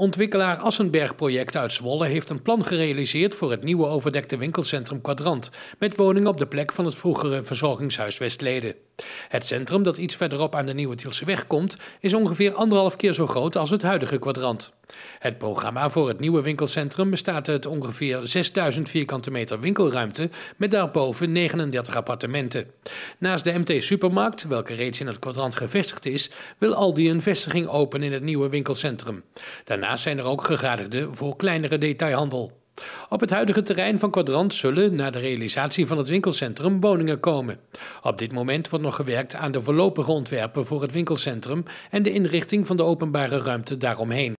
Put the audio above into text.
Ontwikkelaar Assenberg Project uit Zwolle heeft een plan gerealiseerd voor het nieuwe overdekte winkelcentrum Quadrant, met woningen op de plek van het vroegere verzorgingshuis Westleden. Het centrum dat iets verderop aan de Nieuwe Tielseweg komt, is ongeveer anderhalf keer zo groot als het huidige kwadrant. Het programma voor het nieuwe winkelcentrum bestaat uit ongeveer 6000 vierkante meter winkelruimte met daarboven 39 appartementen. Naast de MT Supermarkt, welke reeds in het kwadrant gevestigd is, wil Aldi een vestiging openen in het nieuwe winkelcentrum. Daarnaast zijn er ook gegadigden voor kleinere detailhandel. Op het huidige terrein van Quadrant zullen, na de realisatie van het winkelcentrum, woningen komen. Op dit moment wordt nog gewerkt aan de voorlopige ontwerpen voor het winkelcentrum en de inrichting van de openbare ruimte daaromheen.